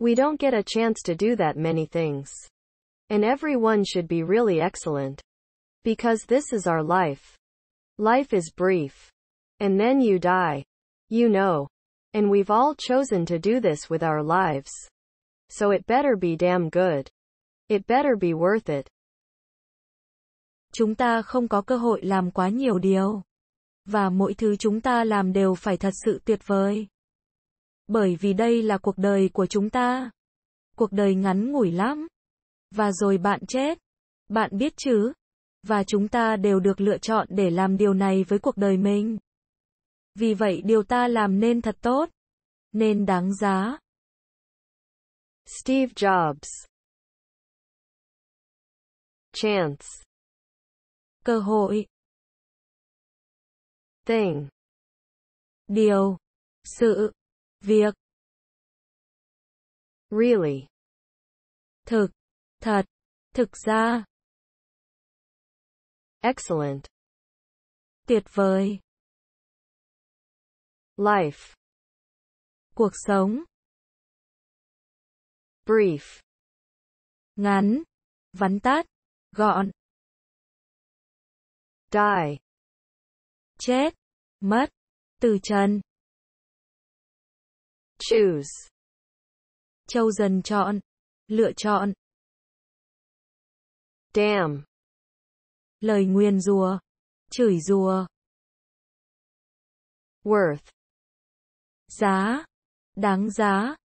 We don't get a chance to do that many things. And everyone should be really excellent. Because this is our life. Life is brief. And then you die. You know. And we've all chosen to do this with our lives. So it better be damn good. It better be worth it. Chúng ta không có cơ hội làm quá nhiều điều. Và mỗi thứ chúng ta làm đều phải thật sự tuyệt vời. bởi vì đây là cuộc đời của chúng ta. Cuộc đời ngắn ngủi lắm. Và rồi bạn chết. Bạn biết chứ? Và chúng ta đều được lựa chọn để làm điều này với cuộc đời mình. Vì vậy điều ta làm nên thật tốt. Nên đáng giá. Steve Jobs Chance Cơ hội Thing Điều Sự việc really thực thật thực ra excellent tuyệt vời life cuộc sống brief ngắn vắn tắt gọn die chết mất từ trần choose châu dần chọn lựa chọn damn lời nguyền rủa chửi rủa worth giá đáng giá